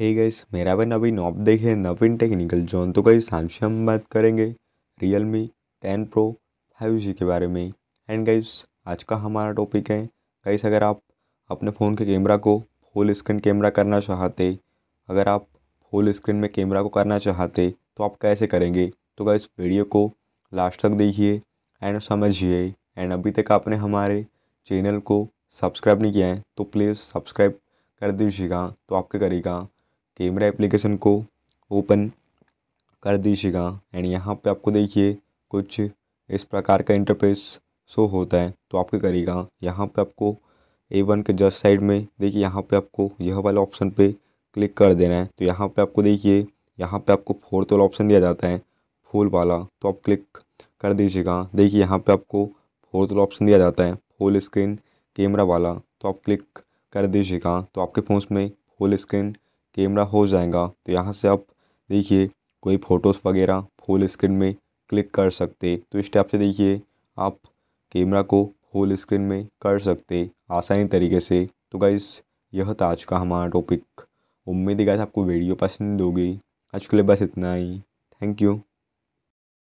hey guys मेरा भी नवीन आप देखे नवीन टेक्निकल जोन तो गई सांशी हम बात करेंगे Realme ten pro five G के बारे में एंड गाइस आज का हमारा टॉपिक है गाइस अगर आप अपने फ़ोन के कैमरा को फुल स्क्रीन कैमरा करना चाहते अगर आप फुल स्क्रीन में कैमरा को करना चाहते तो आप कैसे करेंगे तो गाइस वीडियो को लास्ट तक देखिए एंड समझिए एंड अभी तक आपने हमारे चैनल को सब्सक्राइब नहीं किया है तो प्लीज़ सब्सक्राइब कर दीजिएगा तो आपके करेगा कैमरा एप्लीकेशन को ओपन कर दीजिएगा एंड यहाँ पे आपको देखिए कुछ इस प्रकार का इंटरफेस शो होता है तो आप क्या करिएगा यहाँ पे आपको ए वन के जस्ट साइड में देखिए यहाँ पे आपको यह वाला ऑप्शन पे क्लिक कर देना है तो यहाँ पे आपको देखिए यहाँ पे आपको फोर्थ वाला ऑप्शन दिया जाता है फूल वाला तो आप क्लिक कर दीजिएगा देखिए यहाँ पर आपको फोर्थ वाला ऑप्शन दिया जाता है फुल स्क्रीन कैमरा वाला तो आप क्लिक कर दीजिएगा तो आपके फ़ोन में फुल स्क्रीन कैमरा हो जाएगा तो यहाँ से आप देखिए कोई फ़ोटोज़ वगैरह फुल स्क्रीन में क्लिक कर सकते तो इस टाइप से देखिए आप कैमरा को फुल स्क्रीन में कर सकते आसानी तरीके से तो गाइस यह था आज का हमारा टॉपिक उम्मीद है गाइस आपको वीडियो पसंद होगी आज के लिए बस इतना ही थैंक यू